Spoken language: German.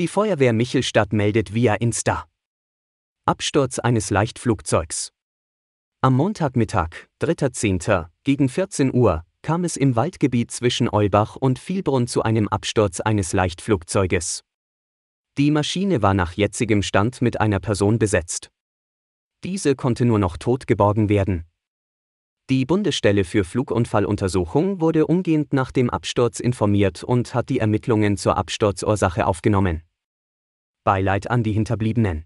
Die Feuerwehr Michelstadt meldet via Insta. Absturz eines Leichtflugzeugs. Am Montagmittag, 3.10., gegen 14 Uhr, kam es im Waldgebiet zwischen Eulbach und Vielbrunn zu einem Absturz eines Leichtflugzeuges. Die Maschine war nach jetzigem Stand mit einer Person besetzt. Diese konnte nur noch tot geborgen werden. Die Bundesstelle für Flugunfalluntersuchung wurde umgehend nach dem Absturz informiert und hat die Ermittlungen zur Absturzursache aufgenommen. Beileid an die Hinterbliebenen.